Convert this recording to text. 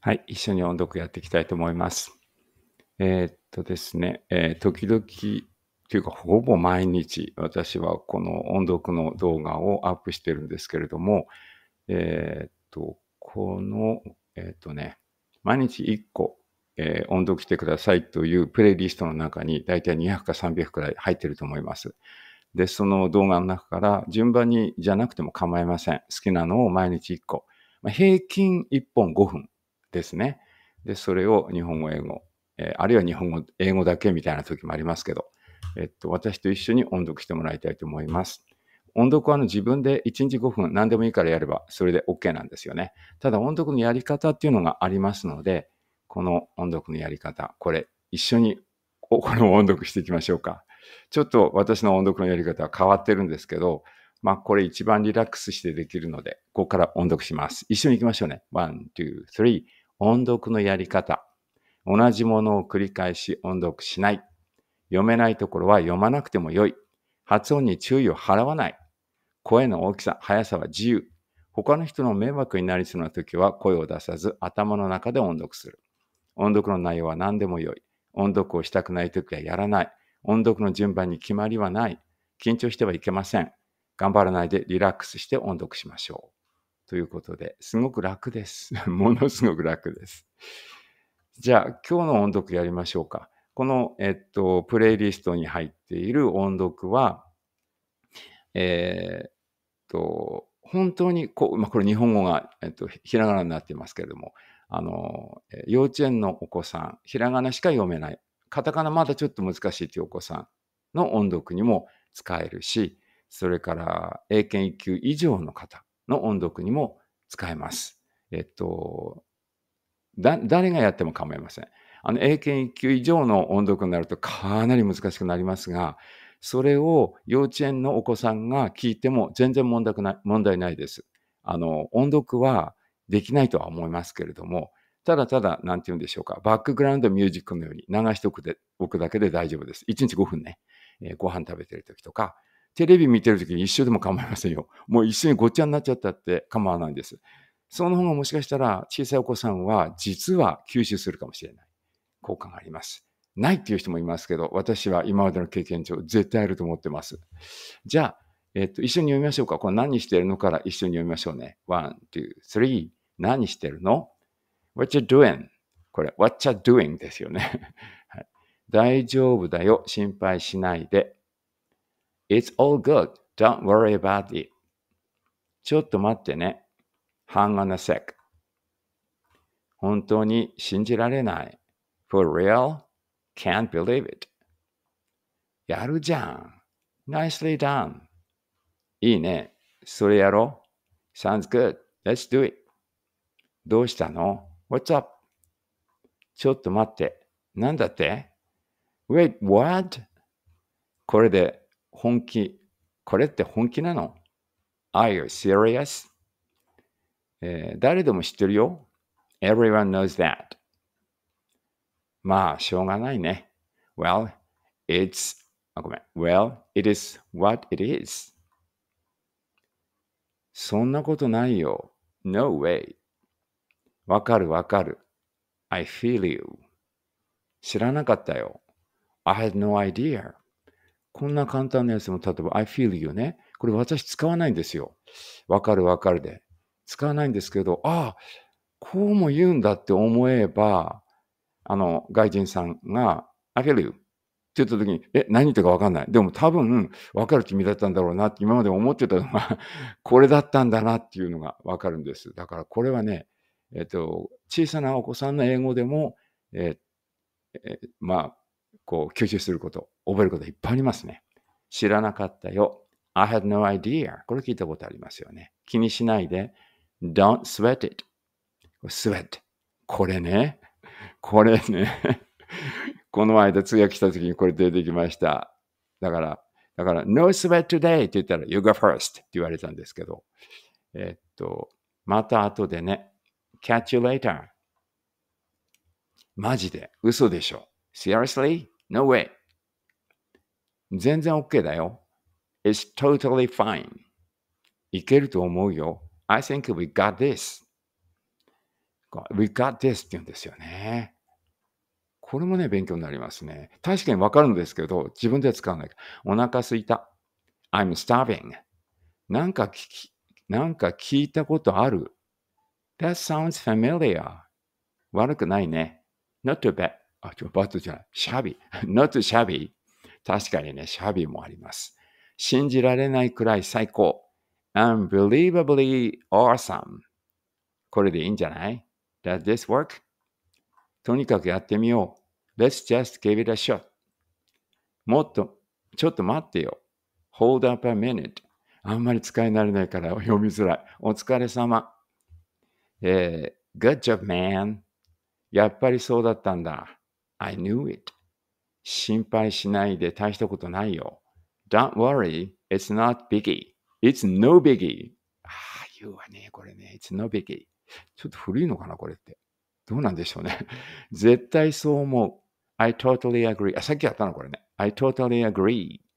はい、一緒に音読やっていきたいと思います。えー、っとですね、えー、時々、というかほぼ毎日私はこの音読の動画をアップしてるんですけれども、えー、っと、この、えっとね、毎日1個、え音読してくださいというプレイリストの中に大体200か300くらい入ってると思います。で、その動画の中から順番にじゃなくても構いません。好きなのを毎日1個。まあ、平均1本5分ですね。で、それを日本語、英語、えー、あるいは日本語、英語だけみたいな時もありますけど、えっと、私と一緒に音読してもらいたいと思います。音読はあの自分で1日5分何でもいいからやればそれで OK なんですよね。ただ音読のやり方っていうのがありますので、この音読のやり方、これ一緒に これも音読していきましょうか。ちょっと私の音読のやり方は変わってるんですけど、まあこれ一番リラックスしてできるので、ここから音読します。一緒に行きましょうね。ワン、ツー、スリー。音読のやり方。同じものを繰り返し音読しない。読めないところは読まなくてもよい。発音に注意を払わない。声の大きさ、速さは自由。他の人の迷惑になりそうな時は声を出さず頭の中で音読する。音読の内容は何でもよい。音読をしたくない時はやらない。音読の順番に決まりはない。緊張してはいけません。頑張らないでリラックスして音読しましょう。ということで、すごく楽です。ものすごく楽です。じゃあ、今日の音読やりましょうか。この、えっと、プレイリストに入っている音読は、えー、っと、本当にこう、まあ、これ日本語が、えっと、ひらがなになっていますけれども、あの、幼稚園のお子さん、ひらがなしか読めない、カタカナまだちょっと難しいというお子さんの音読にも使えるし、それから英検1級以上の方、の音読にも使えます。えっと、誰がやっても構いません。あの、英検1級以上の音読になるとかなり難しくなりますが、それを幼稚園のお子さんが聞いても全然問題ない問題ないです。あの、音読はできないとは思いますけれども、ただただ、なんて言うんでしょうか、バックグラウンドミュージックのように流しておくでおくだけで大丈夫です。1日5分ね、えー、ご飯食べてる時とか、テレビ見てる時に一緒でも構いませんよ。もう一緒にごっちゃになっちゃったって構わないんです。その方がもしかしたら小さいお子さんは実は吸収するかもしれない。効果があります。ないっていう人もいますけど、私は今までの経験上絶対あると思ってます。じゃあ、えっと、一緒に読みましょうか。これ何してるのから一緒に読みましょうね。ワン、ツー、スリー。何してるの ?What you doing? これ、What you doing ですよね、はい。大丈夫だよ。心配しないで。It's all good. Don't worry about it. ちょっと待ってね。Hang on a sec. 本当に信じられない。For real? Can't believe it. やるじゃん。Nicely done. いいね。それやろう。Sounds good. Let's do it. どうしたの ?What's up? ちょっと待って。なんだって ?Wait, what? これで本気。これって本気なの ?Are you serious? えー、誰でも知ってるよ。Everyone knows that. まあ、しょうがないね。Well, it's, あ、ごめん。Well, it is what it is. そんなことないよ。No way. わかるわかる。I feel you. 知らなかったよ。I had no idea. こんな簡単なやつも、例えば I feel you ね。これ私使わないんですよ。わかるわかるで。使わないんですけど、ああ、こうも言うんだって思えば、あの、外人さんが I feel you って言った時に、え、何言ってかわかんない。でも多分、わかる君だったんだろうなって今まで思ってたのがこれだったんだなっていうのがわかるんです。だからこれはね、えっと、小さなお子さんの英語でも、ええまあ、こう、吸収すること覚えることいっぱいありますね。知らなかったよ。I had no idea. これ聞いたことありますよね。気にしないで。Don't sweat it. Sweat. これね。これね。この間通訳した時にこれ出てきました。だから、だから、No sweat today って言ったら You go first って言われたんですけど。えっと、また後でね。Catch you later. マジで。嘘でしょ。Seriously? No way. 全然 OK だよ。It's totally fine. いけると思うよ。I think we got this. We got this って言うんですよね。これもね、勉強になりますね。確かにわかるんですけど、自分では使わない。お腹すいた。I'm starving. なんか聞き、なんか聞いたことある。That sounds familiar. 悪くないね。Not too bad. あ、ちょ、バットじゃない。シャビ。Not too shabby. 確かにね、シャビもあります。信じられないくらい最高。unbelievably awesome. これでいいんじゃない ?Does this work? とにかくやってみよう。Let's just give it a shot. もっと、ちょっと待ってよ。Hold up a minute. あんまり使い慣れないから読みづらい。お疲れ様。えー、Good job, man. やっぱりそうだったんだ。I knew it. 心配しないで大したことないよ。Don't worry, it's not biggie. It's no biggie. ああ、言うわね、これね。It's no biggie. ちょっと古いのかな、これって。どうなんでしょうね。絶対そう思う。I totally agree. あ、さっきやったの、これね。I totally agree.